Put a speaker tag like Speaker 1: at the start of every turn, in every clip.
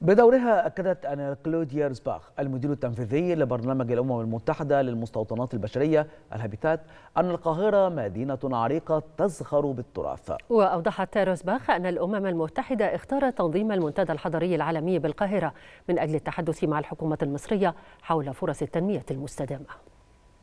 Speaker 1: بدورها أكدت أن كلوديا رزباخ المدير التنفيذي لبرنامج الأمم المتحدة للمستوطنات البشرية الهابيتات أن القاهرة مدينة عريقة تزخر بالتراث
Speaker 2: وأوضحت رزباخ أن الأمم المتحدة اختارت تنظيم المنتدى الحضري العالمي بالقاهرة من أجل التحدث مع الحكومة المصرية حول فرص التنمية المستدامة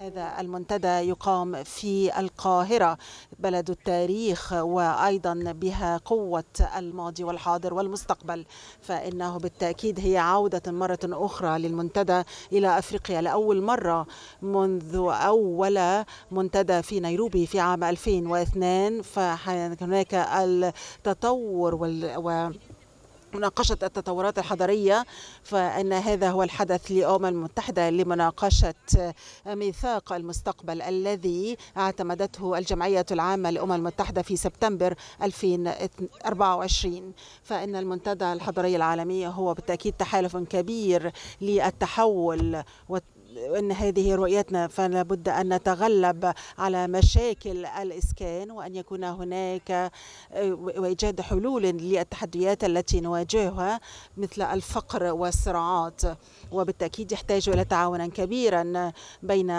Speaker 3: هذا المنتدى يقام في القاهرة بلد التاريخ وأيضا بها قوة الماضي والحاضر والمستقبل فإنه بالتأكيد هي عودة مرة أخرى للمنتدى إلى أفريقيا لأول مرة منذ أول منتدى في نيروبي في عام 2002 فهناك التطور مناقشة التطورات الحضرية فإن هذا هو الحدث للأمم المتحدة لمناقشة ميثاق المستقبل الذي اعتمدته الجمعية العامة للأمم المتحدة في سبتمبر 2024 فإن المنتدى الحضري العالمي هو بالتأكيد تحالف كبير للتحول ان هذه رؤيتنا فلا بد ان نتغلب على مشاكل الاسكان وان يكون هناك وايجاد آه، حلول للتحديات التي نواجهها مثل الفقر والصراعات وبالتاكيد يحتاج الى تعاونا كبيرا بين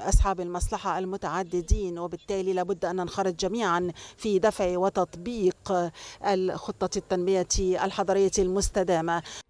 Speaker 3: اصحاب المصلحه المتعددين وبالتالي لابد ان ننخرط جميعا في دفع وتطبيق الخطه التنميه الحضريه المستدامه